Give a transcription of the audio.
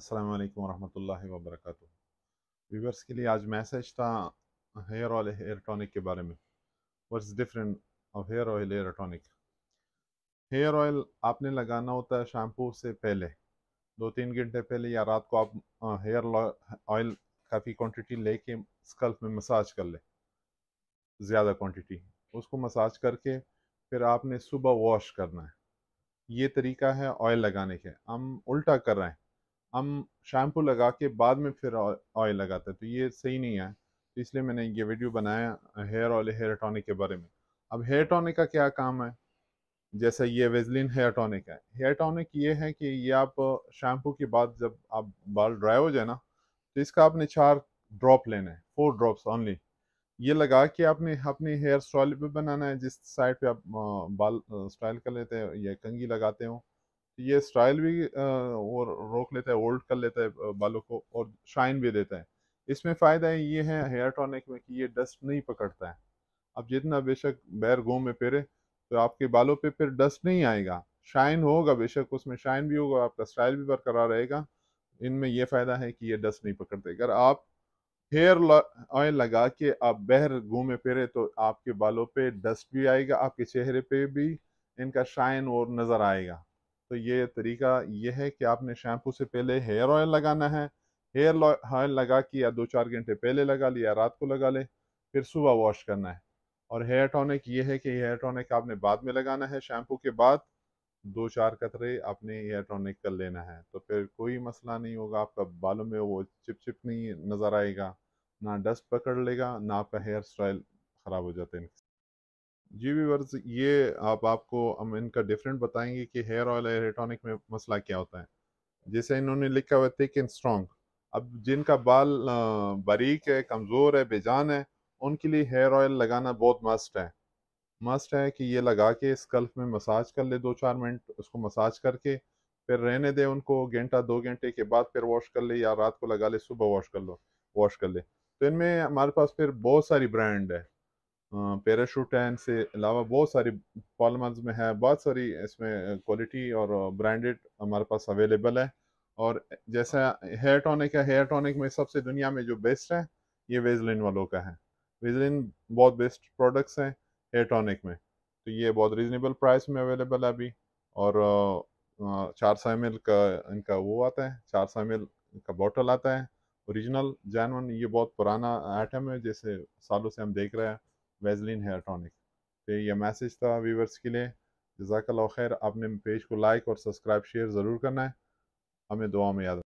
अस्सलाम वालेकुम वरहमतुल्लाहि वबरकatuh व्यूवर्स के लिए आज मैसेज था हेयर ऑयल हेयर के बारे में what's different of hair oil hair hair oil आपने लगाना होता है शैम्पू से पहले दो तीन घंटे पहले या रात को आप हेयर ऑयल काफ़ी क्वान्टिटी ले कर स्कल्फ में मसाज कर ले ज़्यादा क्वांटिटी उसको मसाज करके फिर आपने सुबह वॉश करना है ये तरीका है ऑयल लगाने के हम उल्टा कर रहे हैं हम शैम्पू लगा के बाद में फिर ऑयल लगाते हैं तो ये सही नहीं है तो इसलिए मैंने ये वीडियो बनाया हेयर ऑयल हेयर टॉनिक के बारे में अब हेयर टॉनिक का क्या काम है जैसे ये वेजलिन हेयर टॉनिक है हेयर टॉनिक ये है कि ये आप शैम्पू के बाद जब आप बाल ड्राई हो जाए ना तो इसका आपने चार ड्रॉप लेना है फोर ड्रॉप्स ओनली ये लगा के आपने अपने हेयर स्टाइल पे बनाना है जिस साइड पे आप बाल स्टाइल कर लेते हैं या कंगी लगाते हो ये स्टाइल भी वो रोक लेता है होल्ड कर लेता है बालों को और शाइन भी देता है इसमें फ़ायदा है ये है हेयर टॉनिक में कि ये डस्ट नहीं पकड़ता है आप जितना बेशक बैर गो में पेरे तो आपके बालों पे फिर डस्ट नहीं आएगा शाइन होगा बेशक उसमें शाइन भी होगा आपका स्टाइल भी बरकरार रहेगा इनमें यह फ़ायदा है कि ये डस्ट नहीं पकड़ते अगर आप हेयर ऑयल लगा के आप बहर घूमे फिरे तो आपके बालों पे डस्ट भी आएगा आपके चेहरे पे भी इनका शाइन और नज़र आएगा तो ये तरीका ये है कि आपने शैम्पू से पहले हेयर ऑयल लगाना है हेयर ऑयल लगा के या दो चार घंटे पहले लगा लिया रात को लगा ले फिर सुबह वॉश करना है और हेयर टॉनिक ये है कि हेयर टॉनिक आपने बाद में लगाना है शैम्पू के बाद दो चार कतरे आपने हेयर टॉनिक कर लेना है तो फिर कोई मसला नहीं होगा आपका बालों में वो चिपचिप नहीं नज़र आएगा ना डस्ट पकड़ लेगा ना आपका हेयर स्टाइल ख़राब हो जाता है जी व्यूवर्स ये आप आपको हम इनका डिफरेंट बताएंगे कि हेयर ऑयल एरेटॉनिक में मसला क्या होता है जैसे इन्होंने लिखा हुआ थिक एंड स्ट्रॉन्ग अब जिनका बाल बारीक है कमज़ोर है बेजान है उनके लिए हेयर ऑयल लगाना बहुत मस्ट है मस्ट है कि ये लगा के स्कल्फ में मसाज कर ले दो चार मिनट उसको मसाज करके फिर रहने दे उनको घंटा दो घंटे के बाद फिर वॉश कर ले या रात को लगा ले सुबह वॉश कर लो वॉश कर ले तो इनमें हमारे पास फिर बहुत सारी ब्रांड है पैराशूट है इनसे अलावा बहुत सारी पॉलमर्स में है बहुत सारी इसमें क्वालिटी और ब्रांडेड हमारे पास अवेलेबल है और जैसा हेयर टॉनिक है हेयर टॉनिक में सबसे दुनिया में जो बेस्ट है ये वेजलिन वालों का है वेजलिन बहुत बेस्ट प्रोडक्ट्स हैं हेयर टॉनिक में तो ये बहुत रीजनेबल प्राइस में अवेलेबल है अभी और चार सौ एम का इनका वो आता है चार सौ एम का बॉटल आता है ओरिजिनल जैनवन ये बहुत पुराना आइटम है जैसे सालों से हम देख रहे हैं वेजलिन हेयर टॉनिक तो यह मैसेज था व्यूवर्स के लिए जजाकल्ला खैर आपने पेज को लाइक और सब्सक्राइब शेयर ज़रूर करना है हमें दुआ में याद